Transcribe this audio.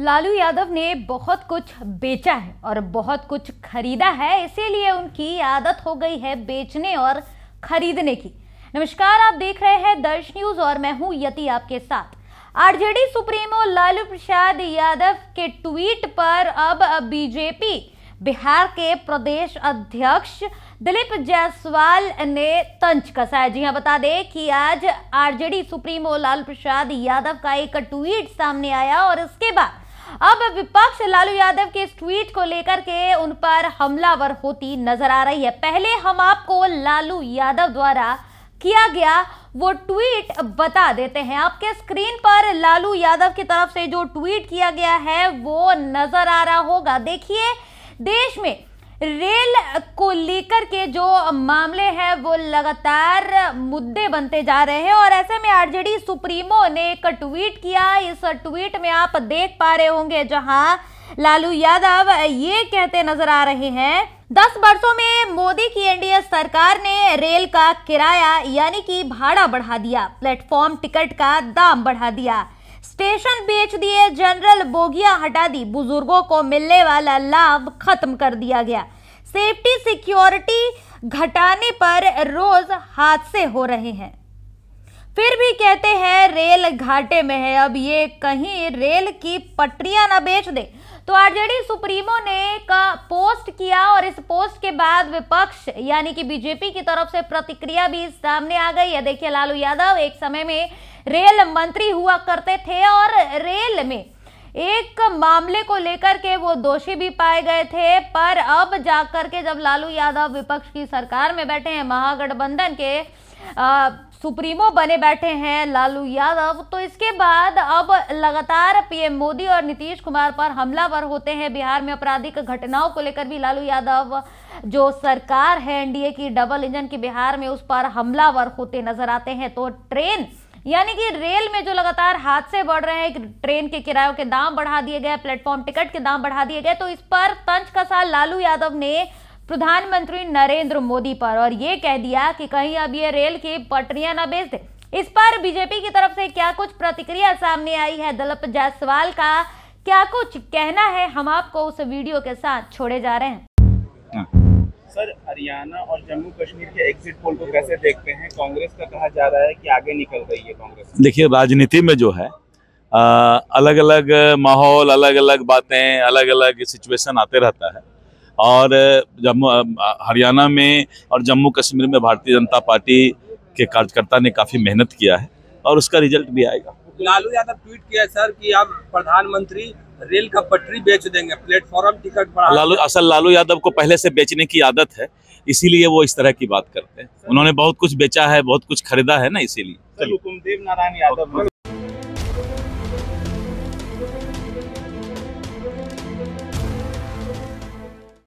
लालू यादव ने बहुत कुछ बेचा है और बहुत कुछ खरीदा है इसीलिए उनकी आदत हो गई है बेचने और खरीदने की नमस्कार आप देख रहे हैं दर्श न्यूज और मैं हूं यति आपके साथ आरजेडी सुप्रीमो लालू प्रसाद यादव के ट्वीट पर अब बीजेपी बिहार के प्रदेश अध्यक्ष दिलीप जायसवाल ने तंज कसा है जी हाँ बता दें कि आज आरजेडी सुप्रीमो लाल प्रसाद यादव का एक ट्वीट सामने आया और इसके बाद अब विपक्ष लालू यादव के इस ट्वीट को लेकर के उन पर हमलावर होती नजर आ रही है पहले हम आपको लालू यादव द्वारा किया गया वो ट्वीट बता देते हैं आपके स्क्रीन पर लालू यादव की तरफ से जो ट्वीट किया गया है वो नजर आ रहा होगा देखिए देश में रेल को लेकर के जो मामले हैं वो लगातार मुद्दे बनते जा रहे हैं और ऐसे में आरजेडी सुप्रीमो ने एक ट्वीट किया इस ट्वीट में आप देख पा रहे होंगे जहां लालू यादव ये कहते नजर आ रहे हैं दस वर्षों में मोदी की एनडीए सरकार ने रेल का किराया यानी कि भाड़ा बढ़ा दिया प्लेटफॉर्म टिकट का दाम बढ़ा दिया स्टेशन बेच दिए जनरल बोगिया हटा दी बुजुर्गों को मिलने वाला लाभ खत्म कर दिया गया सेफ्टी सिक्योरिटी घटाने पर रोज हादसे हो रहे हैं फिर भी कहते हैं रेल घाटे में है अब ये कहीं रेल की पटरियां ना बेच दे तो आरजेडी सुप्रीमो ने का पोस्ट किया और इस पोस्ट के बाद विपक्ष यानी कि बीजेपी की तरफ से प्रतिक्रिया भी सामने आ गई है देखिए लालू यादव एक समय में रेल मंत्री हुआ करते थे और रेल में एक मामले को लेकर के वो दोषी भी पाए गए थे पर अब जा के जब लालू यादव विपक्ष की सरकार में बैठे हैं महागठबंधन के आ, सुप्रीमो बने बैठे हैं लालू यादव तो इसके बाद अब लगातार पीएम मोदी और नीतीश कुमार पर हमलावर होते हैं बिहार में आपराधिक घटनाओं को लेकर भी लालू यादव जो सरकार है एनडीए की डबल इंजन की बिहार में उस पर हमलावर होते नजर आते हैं तो ट्रेन यानी कि रेल में जो लगातार हादसे बढ़ रहे हैं ट्रेन के किरायों के दाम बढ़ा दिए गए प्लेटफॉर्म टिकट के दाम बढ़ा दिए गए तो इस पर तंज कसा लालू यादव ने प्रधानमंत्री नरेंद्र मोदी पर और ये कह दिया कि कहीं अब ये रेल की पटरियां ना बेच दे इस पर बीजेपी की तरफ से क्या कुछ प्रतिक्रिया सामने आई है दलप जायसवाल का क्या कुछ कहना है हम आपको उस वीडियो के साथ छोड़े जा रहे हैं हरियाणा और जम्मू कश्मीर के एग्जिट पोल को कैसे देखते हैं कांग्रेस का कहा जा रहा है कि आगे निकल रही है कांग्रेस देखिए राजनीति में जो है आ, अलग अलग माहौल अलग अलग बातें अलग अलग सिचुएशन आते रहता है और जम्मू हरियाणा में और जम्मू कश्मीर में भारतीय जनता पार्टी के कार्यकर्ता ने काफ़ी मेहनत किया है और उसका रिजल्ट भी आएगा लालू यादव ट्वीट किया सर कि आप प्रधानमंत्री रेल का पटरी बेच देंगे प्लेटफॉर्म टिकट लालू असल लालू यादव को पहले से बेचने की आदत है इसीलिए वो इस तरह की बात करते हैं उन्होंने बहुत कुछ बेचा है बहुत कुछ खरीदा है ना इसीलिए कुमदेव नारायण यादव